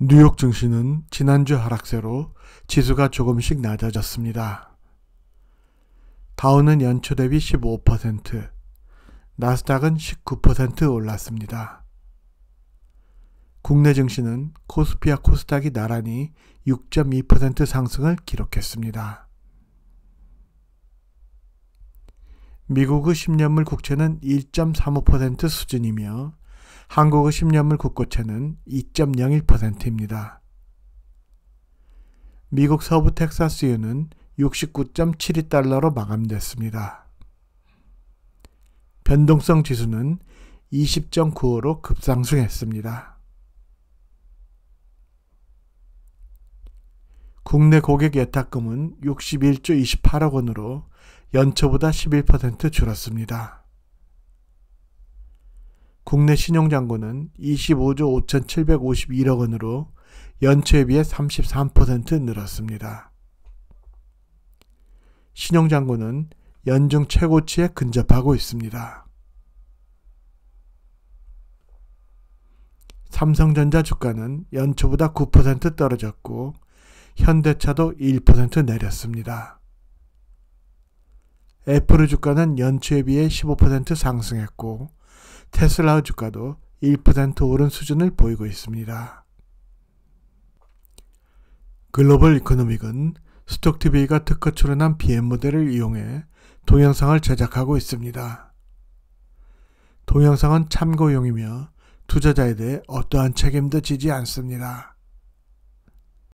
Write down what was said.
뉴욕 증시는 지난주 하락세로 지수가 조금씩 낮아졌습니다. 다우는 연초 대비 15%, 나스닥은 19% 올랐습니다. 국내 증시는 코스피와 코스닥이 나란히 6.2% 상승을 기록했습니다. 미국의 10년물 국채는 1.35% 수준이며 한국의 10년물 국고채는 2.01%입니다. 미국 서부 텍사스유는 69.72달러로 마감됐습니다. 변동성 지수는 20.95로 급상승했습니다. 국내 고객 예탁금은 61조 28억 원으로 연초보다 11% 줄었습니다. 국내 신용장고는 25조 5,751억 원으로 연초에 비해 33% 늘었습니다. 신용장고는 연중 최고치에 근접하고 있습니다. 삼성전자 주가는 연초보다 9% 떨어졌고 현대차도 1% 내렸습니다. 애플의 주가는 연초에 비해 15% 상승했고 테슬라 주가도 1% 오른 수준을 보이고 있습니다. 글로벌 이코노믹은 스톡TV가 특허 출원한 BM 모델을 이용해 동영상을 제작하고 있습니다. 동영상은 참고용이며 투자자에 대해 어떠한 책임도 지지 않습니다.